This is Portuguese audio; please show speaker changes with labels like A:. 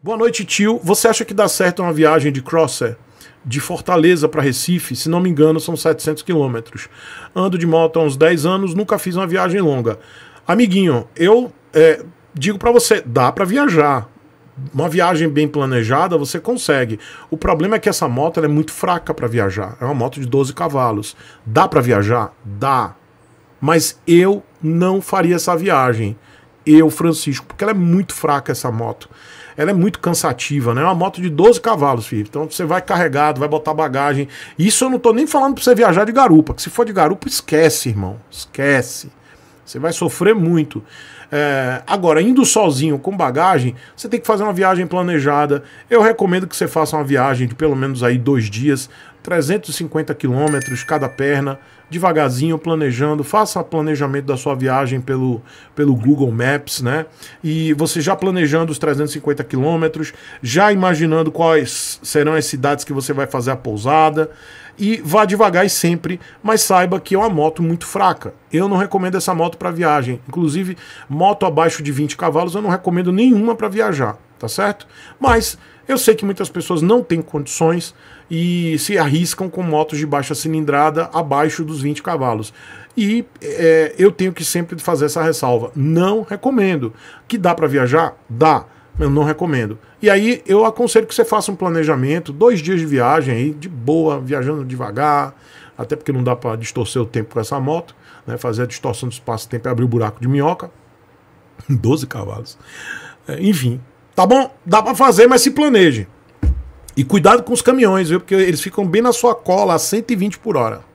A: Boa noite, tio. Você acha que dá certo uma viagem de crosser de Fortaleza para Recife? Se não me engano, são 700 quilômetros. Ando de moto há uns 10 anos, nunca fiz uma viagem longa. Amiguinho, eu é, digo para você, dá para viajar. Uma viagem bem planejada você consegue. O problema é que essa moto é muito fraca para viajar. É uma moto de 12 cavalos. Dá para viajar? Dá. Mas eu não faria essa viagem eu, Francisco, porque ela é muito fraca essa moto. Ela é muito cansativa, né? É uma moto de 12 cavalos, filho. Então você vai carregado, vai botar bagagem. Isso eu não tô nem falando pra você viajar de garupa, que se for de garupa, esquece, irmão. Esquece. Você vai sofrer muito. É, agora, indo sozinho com bagagem, você tem que fazer uma viagem planejada. Eu recomendo que você faça uma viagem de pelo menos aí dois dias, 350 quilômetros cada perna, devagarzinho planejando, faça planejamento da sua viagem pelo, pelo Google Maps, né? E você já planejando os 350 quilômetros, já imaginando quais serão as cidades que você vai fazer a pousada. E vá devagar e sempre, mas saiba que é uma moto muito fraca. Eu não recomendo essa moto para viagem. Inclusive, moto abaixo de 20 cavalos eu não recomendo nenhuma para viajar tá certo? Mas eu sei que muitas pessoas não têm condições e se arriscam com motos de baixa cilindrada abaixo dos 20 cavalos. E é, eu tenho que sempre fazer essa ressalva. Não recomendo. Que dá para viajar? Dá. Eu não recomendo. E aí eu aconselho que você faça um planejamento, dois dias de viagem aí, de boa, viajando devagar, até porque não dá para distorcer o tempo com essa moto, né? fazer a distorção do espaço-tempo e abrir o buraco de minhoca. 12 cavalos. É, enfim, Tá bom? Dá para fazer, mas se planeje. E cuidado com os caminhões, viu? Porque eles ficam bem na sua cola a 120 por hora.